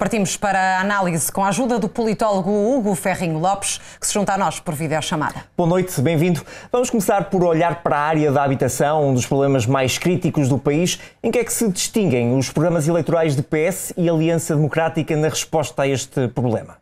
Partimos para a análise com a ajuda do politólogo Hugo Ferrinho Lopes, que se junta a nós por videochamada. Boa noite, bem-vindo. Vamos começar por olhar para a área da habitação, um dos problemas mais críticos do país. Em que é que se distinguem os programas eleitorais de PS e Aliança Democrática na resposta a este problema?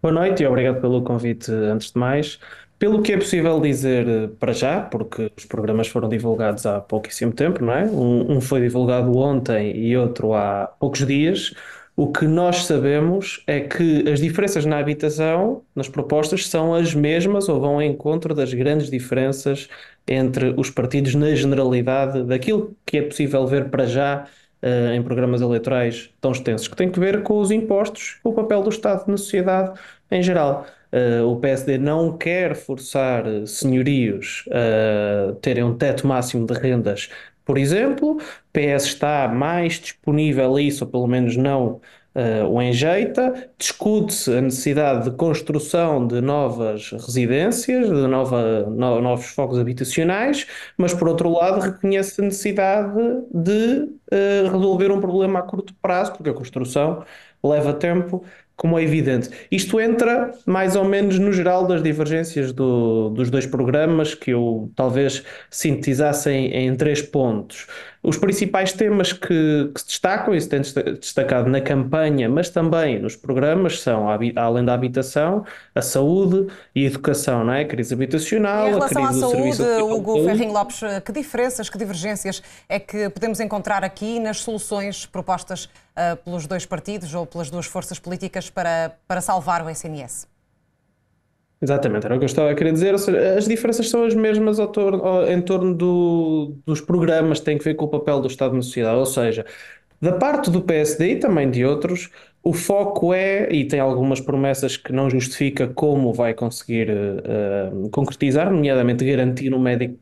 Boa noite e obrigado pelo convite, antes de mais. Pelo que é possível dizer eh, para já, porque os programas foram divulgados há pouquíssimo tempo, não é? Um, um foi divulgado ontem e outro há poucos dias. O que nós sabemos é que as diferenças na habitação, nas propostas, são as mesmas ou vão ao encontro das grandes diferenças entre os partidos na generalidade daquilo que é possível ver para já uh, em programas eleitorais tão extensos, que tem que ver com os impostos, com o papel do Estado na sociedade em geral. Uh, o PSD não quer forçar eh, senhorios a terem um teto máximo de rendas, por exemplo. PS está mais disponível a isso, ou pelo menos não uh, o enjeita, discute-se a necessidade de construção de novas residências, de nova, no, novos focos habitacionais, mas por outro lado reconhece a necessidade de uh, resolver um problema a curto prazo, porque a construção leva tempo, como é evidente. Isto entra mais ou menos no geral das divergências do, dos dois programas, que eu talvez sintetizasse em três pontos. Os principais temas que, que se destacam e se têm destacado na campanha, mas também nos programas, são, além da habitação, a saúde e a educação, não é? A crise habitacional, em relação a crise à saúde, Hugo Ferrinho Lopes, que diferenças, que divergências é que podemos encontrar aqui nas soluções propostas uh, pelos dois partidos ou pelas duas forças políticas para, para salvar o SNS? Exatamente, era o que eu estava a querer dizer. Ou seja, as diferenças são as mesmas ao torno, ao, em torno do, dos programas que têm que ver com o papel do Estado na sociedade. Ou seja, da parte do PSD e também de outros, o foco é, e tem algumas promessas que não justifica como vai conseguir uh, concretizar, nomeadamente garantir um médico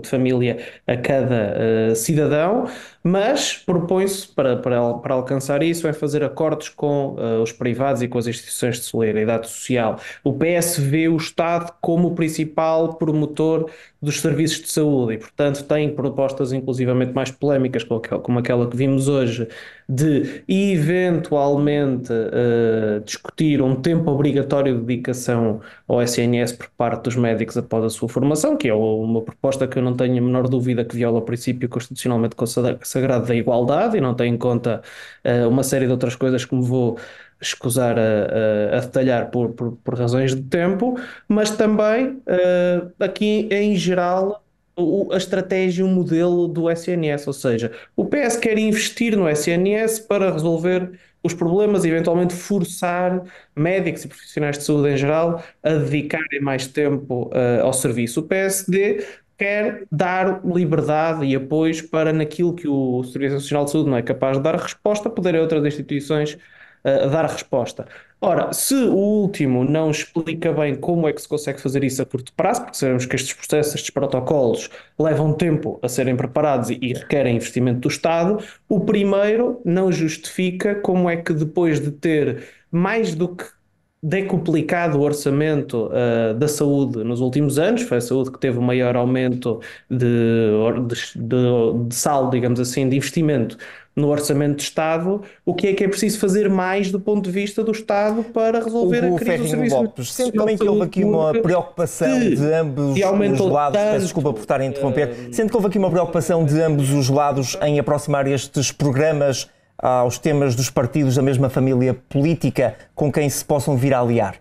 de família a cada uh, cidadão, mas propõe-se para, para, para, alcançar isso é fazer acordos com uh, os privados e com as instituições de solidariedade social. O PS vê o Estado como o principal promotor dos serviços de saúde e, portanto, tem propostas inclusivamente mais polémicas, como aquela que vimos hoje, de eventualmente uh, discutir um tempo obrigatório de dedicação ao SNS por parte dos médicos após a sua formação, que é uma proposta que eu não tenho a menor dúvida que viola o princípio constitucionalmente consagrado sagrado da igualdade e não tem em conta uh, uma série de outras coisas que me vou escusar a, a, a detalhar por, por, por, razões de tempo, mas também uh, aqui em geral o, a estratégia, o modelo do SNS, ou seja, o PS quer investir no SNS para resolver os problemas e eventualmente forçar médicos e profissionais de saúde em geral a dedicarem mais tempo uh, ao serviço. O PSD quer dar liberdade e apoios para naquilo que o Serviço Nacional de Saúde não é capaz de dar resposta, poderem outras instituições uh, dar resposta. Ora, se o último não explica bem como é que se consegue fazer isso a curto prazo, porque sabemos que estes processos, estes protocolos levam tempo a serem preparados e, e requerem investimento do Estado, o primeiro não justifica como é que depois de ter mais do que decuplicado o orçamento uh, da saúde nos últimos anos, foi a saúde que teve o maior aumento de, de, de, de saldo, digamos assim, de investimento no orçamento de Estado, o que é que é preciso fazer mais do ponto de vista do Estado para resolver o a crise do serviço Lopes, sente também que houve aqui uma preocupação que, de ambos os lados, tanto, peço desculpa por estar a interromper, uh, que houve aqui uma preocupação de ambos os lados em aproximar estes programas aos temas dos partidos da mesma família política com quem se possam vir a aliar?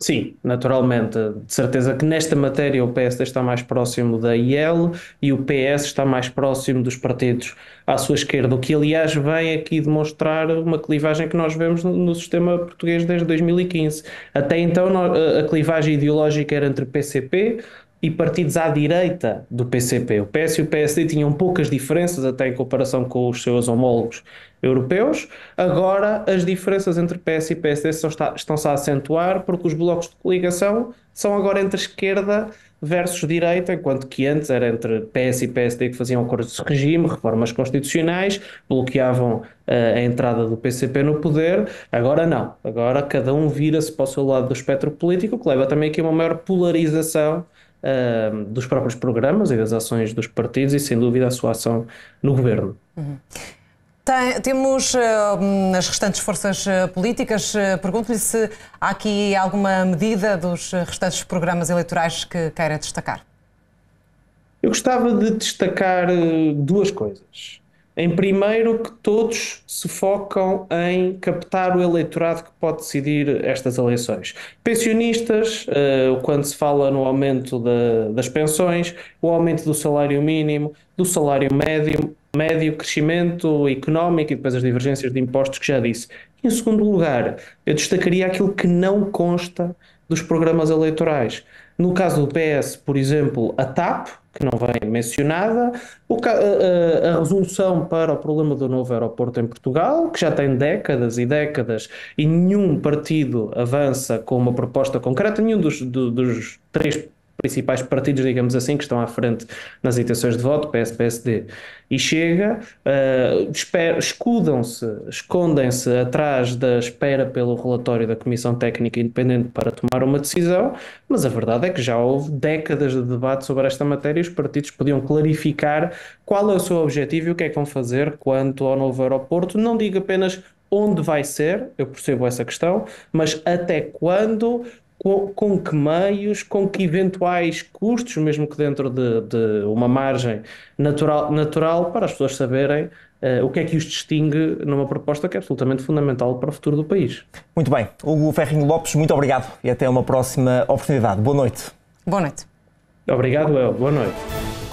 Sim, naturalmente. De certeza que nesta matéria o PSD está mais próximo da IEL e o PS está mais próximo dos partidos à sua esquerda, o que aliás vem aqui demonstrar uma clivagem que nós vemos no, sistema português desde 2015. Até então a clivagem ideológica era entre PCP, e partidos à direita do PCP. O PS e o PSD tinham poucas diferenças até em comparação com os seus homólogos europeus. Agora, as diferenças entre PS e PSD estão-se a acentuar porque os blocos de coligação são agora entre esquerda versus direita, enquanto que antes era entre PS e PSD que faziam acordos de regime, reformas constitucionais, bloqueavam eh, a entrada do PCP no poder. Agora não. Agora cada um vira-se para o seu lado do espectro político, o que leva também aqui a uma maior polarização uh, dos próprios programas e das ações dos partidos e, sem dúvida, a sua ação no governo. Uhum. Tem, temos uh, as restantes forças eh, políticas. Eh, pergunto-lhe se há aqui alguma medida dos eh, restantes programas eleitorais que queira destacar. Eu gostava de destacar duas coisas. Em primeiro, que todos se focam em captar o eleitorado que pode decidir estas eleições. Pensionistas, eh, quando se fala no aumento de, das pensões, o aumento do salário mínimo, do salário médio, médio, crescimento económico e depois as divergências de impostos que já disse. Em segundo lugar, eu destacaria aquilo que não consta dos programas eleitorais. No caso do PS, por exemplo, a TAP, que não vem mencionada, a, resolução para o problema do novo aeroporto em Portugal, que já tem décadas e décadas e nenhum partido avança com uma proposta concreta, nenhum dos, dos três principais partidos, digamos assim, que estão à frente nas intenções de voto, PS, PSD e Chega, uh, escudam-se, escondem-se atrás da espera pelo relatório da Comissão Técnica Independente para tomar uma decisão, mas a verdade é que já houve décadas de debate sobre esta matéria e os partidos podiam clarificar qual é o seu objetivo e o que é que vão fazer quanto ao novo aeroporto, não digo apenas onde vai ser, eu percebo essa questão, mas até quando, com, com que meios, com que eventuais custos, mesmo que dentro de, de uma margem natural, natural, para as pessoas saberem uh, o que é que os distingue numa proposta que é absolutamente fundamental para o futuro do país. Muito bem. Hugo Ferrinho Lopes, muito obrigado e até uma próxima oportunidade. Boa noite. Boa noite. Obrigado, El. Boa noite.